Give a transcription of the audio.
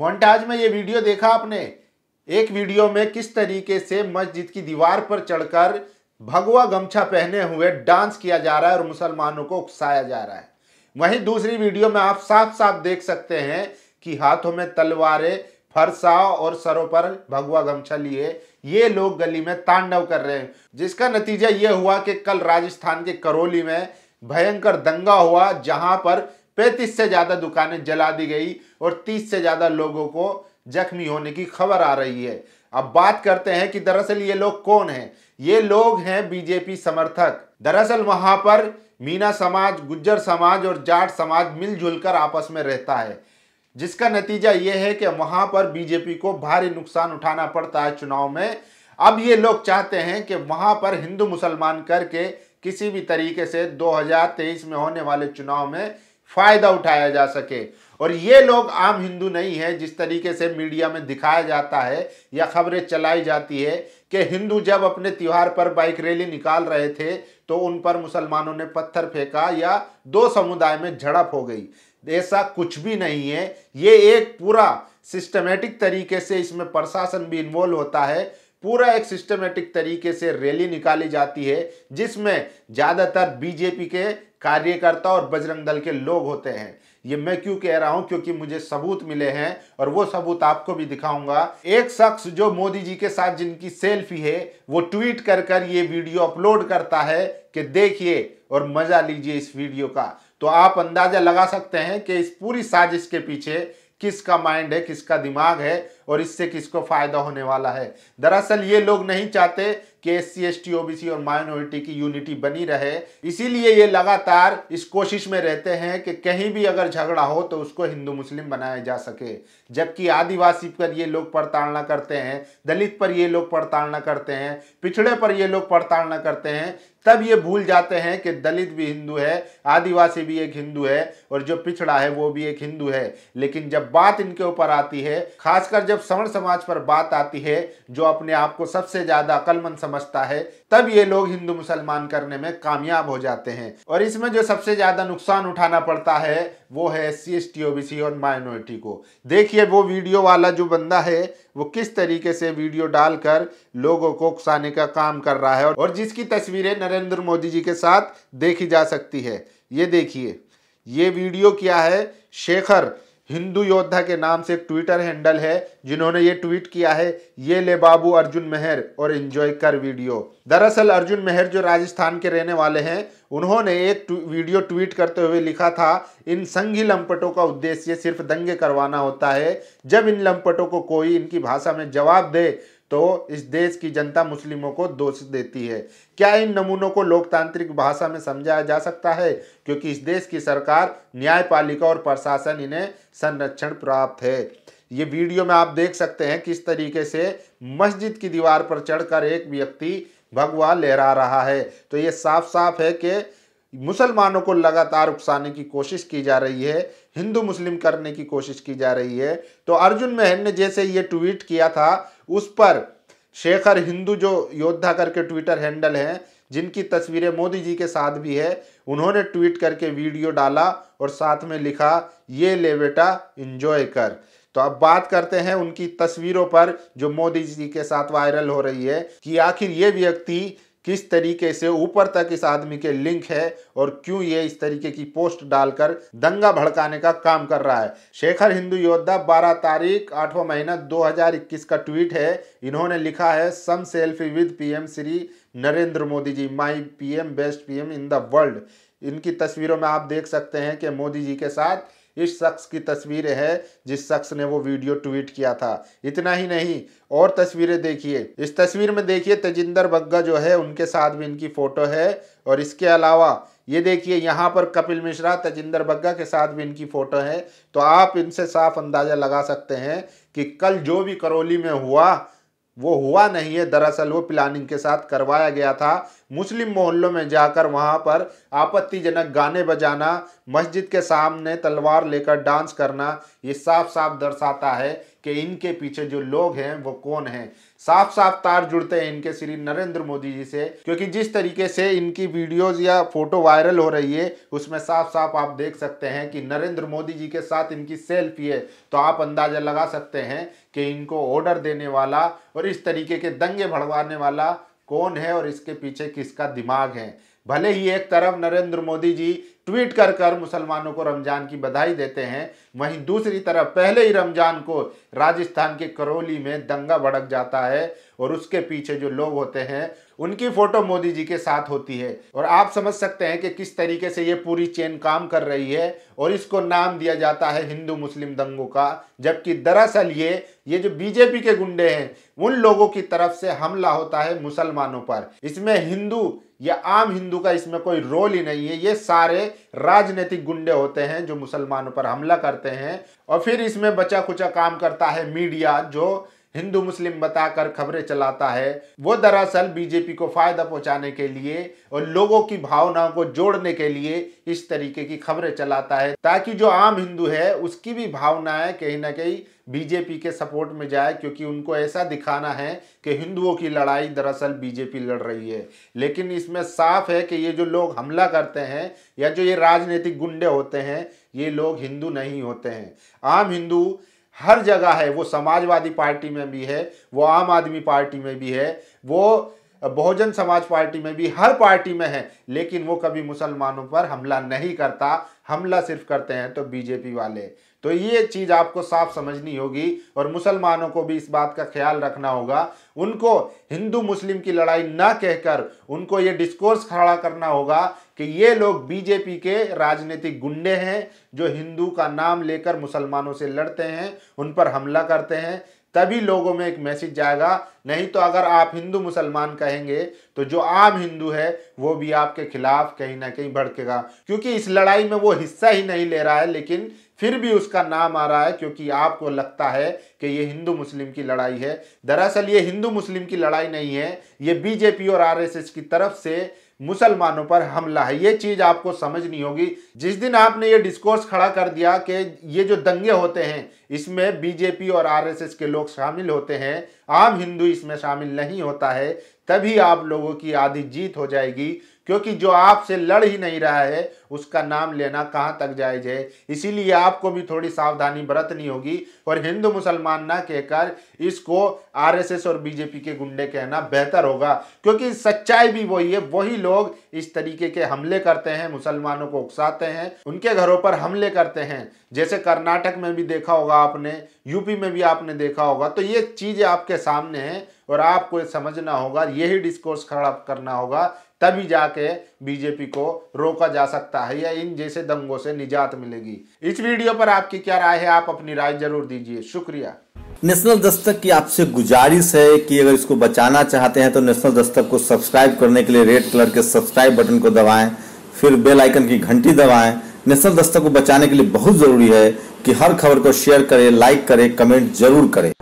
montage में ये video देखा आपने एक वीडियो में किस तरीके से मस्जिद की दीवार पर चढ़कर भगवा गमछा पहने हुए डांस किया जा रहा है और मुसलमानों को उकसाया जा रहा है वहीं दूसरी वीडियो में आप साफ साफ देख सकते हैं कि हाथों में तलवारें फरसा और सरों पर भगवा गमछा लिए ये लोग गली में तांडव कर रहे हैं जिसका नतीजा ये हुआ कि कल राजस्थान के करौली में भयंकर दंगा हुआ जहां पर 35 से ज़्यादा दुकानें जला दी गई और 30 से ज़्यादा लोगों को जख्मी होने की खबर आ रही है अब बात करते हैं कि दरअसल ये लोग कौन हैं ये लोग हैं बीजेपी समर्थक दरअसल वहां पर मीना समाज गुज्जर समाज और जाट समाज मिलजुल कर आपस में रहता है जिसका नतीजा ये है कि वहाँ पर बीजेपी को भारी नुकसान उठाना पड़ता है चुनाव में अब ये लोग चाहते हैं कि वहाँ पर हिंदू मुसलमान करके किसी भी तरीके से 2023 में होने वाले चुनाव में फ़ायदा उठाया जा सके और ये लोग आम हिंदू नहीं है जिस तरीके से मीडिया में दिखाया जाता है या खबरें चलाई जाती है कि हिंदू जब अपने त्यौहार पर बाइक रैली निकाल रहे थे तो उन पर मुसलमानों ने पत्थर फेंका या दो समुदाय में झड़प हो गई ऐसा कुछ भी नहीं है ये एक पूरा सिस्टमेटिक तरीके से इसमें प्रशासन भी इन्वॉल्व होता है पूरा एक सिस्टमेटिक तरीके से रैली निकाली जाती है जिसमें ज़्यादातर बीजेपी के कार्यकर्ता और बजरंग दल के लोग होते हैं ये मैं क्यों कह रहा हूं क्योंकि मुझे सबूत मिले हैं और वो सबूत आपको भी दिखाऊंगा एक शख्स जो मोदी जी के साथ जिनकी सेल्फी है वो ट्वीट कर कर ये वीडियो अपलोड करता है कि देखिए और मजा लीजिए इस वीडियो का तो आप अंदाजा लगा सकते हैं कि इस पूरी साजिश के पीछे किसका माइंड है किसका दिमाग है और इससे किसको फायदा होने वाला है दरअसल ये लोग नहीं चाहते कि एस सी एस टी और माइनॉरिटी की यूनिटी बनी रहे इसीलिए ये लगातार इस कोशिश में रहते हैं कि कहीं भी अगर झगड़ा हो तो उसको हिंदू मुस्लिम बनाया जा सके जबकि आदिवासी पर ये लोग पड़ताड़ना करते हैं दलित पर ये लोग पड़ताड़ना करते हैं पिछड़े पर ये लोग पड़ताड़ना करते हैं तब ये भूल जाते हैं कि दलित भी हिंदू है आदिवासी भी एक हिंदू है और जो पिछड़ा है वो भी एक हिंदू है लेकिन जब बात इनके ऊपर आती है खासकर जब सवर्ण समाज पर बात आती है जो अपने आप को सबसे ज्यादा अकलमंद समझता है तब ये लोग हिंदू मुसलमान करने में कामयाब हो जाते हैं और इसमें जो सबसे ज्यादा नुकसान उठाना पड़ता है वो है S C S T O B C और माइनॉरिटी को देखिए वो वीडियो वाला जो बंदा है वो किस तरीके से वीडियो डालकर लोगों को उकसाने का काम कर रहा है और जिसकी तस्वीरें नरेंद्र मोदी जी के साथ देखी जा सकती है ये देखिए ये वीडियो क्या है शेखर हिंदू योद्धा के नाम से एक ट्विटर हैंडल है जिन्होंने ये ट्वीट किया है ये ले बाबू अर्जुन मेहर और एंजॉय कर वीडियो दरअसल अर्जुन मेहर जो राजस्थान के रहने वाले हैं उन्होंने एक ट्व, वीडियो ट्वीट करते हुए लिखा था इन संघी लंपटों का उद्देश्य सिर्फ दंगे करवाना होता है जब इन लंपटों को कोई इनकी भाषा में जवाब दे तो इस देश की जनता मुस्लिमों को दोष देती है क्या इन नमूनों को लोकतांत्रिक भाषा में समझाया जा सकता है क्योंकि इस देश की सरकार न्यायपालिका और प्रशासन इन्हें संरक्षण प्राप्त है ये वीडियो में आप देख सकते हैं किस तरीके से मस्जिद की दीवार पर चढ़कर एक व्यक्ति भगवा लहरा रहा है तो ये साफ साफ है कि मुसलमानों को लगातार उकसाने की कोशिश की जा रही है हिंदू मुस्लिम करने की कोशिश की जा रही है तो अर्जुन मेहन ने जैसे ये ट्वीट किया था उस पर शेखर हिंदू जो योद्धा करके ट्विटर हैंडल हैं जिनकी तस्वीरें मोदी जी के साथ भी है उन्होंने ट्वीट करके वीडियो डाला और साथ में लिखा ये ले बेटा इंजॉय कर तो अब बात करते हैं उनकी तस्वीरों पर जो मोदी जी के साथ वायरल हो रही है कि आखिर ये व्यक्ति किस तरीके से ऊपर तक इस आदमी के लिंक है और क्यों ये इस तरीके की पोस्ट डालकर दंगा भड़काने का काम कर रहा है शेखर हिंदू योद्धा 12 तारीख आठवां महीना 2021 का ट्वीट है इन्होंने लिखा है some selfie with PM Shri Narendra Modi ji my PM best PM in the world इनकी तस्वीरों में आप देख सकते हैं कि मोदी जी के साथ इस शख्स की तस्वीरें है जिस शख्स ने वो वीडियो ट्वीट किया था इतना ही नहीं और तस्वीरें देखिए इस तस्वीर में देखिए तेजिंदर बग्गा जो है उनके साथ भी इनकी फ़ोटो है और इसके अलावा ये देखिए यहाँ पर कपिल मिश्रा तेजिंदर बग्गा के साथ भी इनकी फ़ोटो है तो आप इनसे साफ अंदाज़ा लगा सकते हैं कि कल जो भी करौली में हुआ वो हुआ नहीं है दरअसल वो प्लानिंग के साथ करवाया गया था मुस्लिम मोहल्लों में जाकर वहाँ पर आपत्तिजनक गाने बजाना मस्जिद के सामने तलवार लेकर डांस करना ये साफ साफ दर्शाता है कि इनके पीछे जो लोग हैं वो कौन हैं साफ साफ तार जुड़ते हैं इनके श्री नरेंद्र मोदी जी से क्योंकि जिस तरीके से इनकी वीडियोस या फोटो वायरल हो रही है उसमें साफ साफ आप देख सकते हैं कि नरेंद्र मोदी जी के साथ इनकी सेल्फी है तो आप अंदाजा लगा सकते हैं कि इनको ऑर्डर देने वाला और इस तरीके के दंगे भड़वाने वाला कौन है और इसके पीछे किसका दिमाग है भले ही एक तरफ नरेंद्र मोदी जी ट्वीट कर कर मुसलमानों को रमज़ान की बधाई देते हैं वहीं दूसरी तरफ पहले ही रमज़ान को राजस्थान के करौली में दंगा भड़क जाता है और उसके पीछे जो लोग होते हैं उनकी फोटो मोदी जी के साथ होती है और आप समझ सकते हैं कि किस तरीके से ये पूरी चेन काम कर रही है और इसको नाम दिया जाता है हिंदू मुस्लिम दंगों का जबकि दरअसल ये ये जो बीजेपी के गुंडे हैं उन लोगों की तरफ से हमला होता है मुसलमानों पर इसमें हिंदू या आम हिंदू का इसमें कोई रोल ही नहीं है ये सारे राजनीतिक गुंडे होते हैं जो मुसलमानों पर हमला करते हैं और फिर इसमें बचा कुचा काम करता है मीडिया जो हिंदू मुस्लिम बताकर खबरें चलाता है वो दरअसल बीजेपी को फायदा पहुंचाने के लिए और लोगों की भावनाओं को जोड़ने के लिए इस तरीके की खबरें चलाता है ताकि जो आम हिंदू है उसकी भी भावनाएं कहीं ना कहीं बीजेपी के सपोर्ट में जाए क्योंकि उनको ऐसा दिखाना है कि हिंदुओं की लड़ाई दरअसल बीजेपी लड़ रही है लेकिन इसमें साफ है कि ये जो लोग हमला करते हैं या जो ये राजनीतिक गुंडे होते हैं ये लोग हिंदू नहीं होते हैं आम हिंदू हर जगह है वो समाजवादी पार्टी में भी है वो आम आदमी पार्टी में भी है वो बहुजन समाज पार्टी में भी हर पार्टी में है लेकिन वो कभी मुसलमानों पर हमला नहीं करता हमला सिर्फ करते हैं तो बीजेपी वाले तो ये चीज़ आपको साफ समझनी होगी और मुसलमानों को भी इस बात का ख्याल रखना होगा उनको हिंदू मुस्लिम की लड़ाई ना कहकर उनको ये डिस्कोर्स खड़ा करना होगा कि ये लोग बीजेपी के राजनीतिक गुंडे हैं जो हिंदू का नाम लेकर मुसलमानों से लड़ते हैं उन पर हमला करते हैं तभी लोगों में एक मैसेज जाएगा नहीं तो अगर आप हिंदू मुसलमान कहेंगे तो जो आम हिंदू है वो भी आपके खिलाफ कहीं ना कहीं भड़केगा क्योंकि इस लड़ाई में वो हिस्सा ही नहीं ले रहा है लेकिन फिर भी उसका नाम आ रहा है क्योंकि आपको लगता है कि ये हिंदू मुस्लिम की लड़ाई है दरअसल ये हिंदू मुस्लिम की लड़ाई नहीं है ये बीजेपी और आरएसएस की तरफ से मुसलमानों पर हमला है ये चीज़ आपको समझनी होगी जिस दिन आपने ये डिस्कोर्स खड़ा कर दिया कि ये जो दंगे होते हैं इसमें बीजेपी और आरएसएस के लोग शामिल होते हैं आम हिंदू इसमें शामिल नहीं होता है तभी आप लोगों की आधी जीत हो जाएगी क्योंकि जो आपसे लड़ ही नहीं रहा है उसका नाम लेना कहाँ तक जायज है इसीलिए आपको भी थोड़ी सावधानी बरतनी होगी और हिंदू मुसलमान ना कहकर इसको आरएसएस और बीजेपी के गुंडे कहना बेहतर होगा क्योंकि सच्चाई भी वही है वही लोग इस तरीके के हमले करते हैं मुसलमानों को उकसाते हैं उनके घरों पर हमले करते हैं जैसे कर्नाटक में भी देखा होगा आपने यूपी में भी आपने देखा होगा तो ये चीज़ें आपके सामने हैं और आपको ये समझना होगा यही डिस्कोर्स खड़ा करना होगा तभी जाके बीजेपी को रोका जा सकता है या इन जैसे दंगों से निजात मिलेगी इस वीडियो पर आपकी क्या राय है आप अपनी राय जरूर दीजिए शुक्रिया नेशनल दस्तक की आपसे गुजारिश है कि अगर इसको बचाना चाहते हैं तो नेशनल दस्तक को सब्सक्राइब करने के लिए रेड कलर के सब्सक्राइब बटन को दबाएं फिर बेल आइकन की घंटी दबाएं नेशनल दस्तक को बचाने के लिए बहुत ज़रूरी है कि हर खबर को शेयर करें लाइक करें कमेंट जरूर करें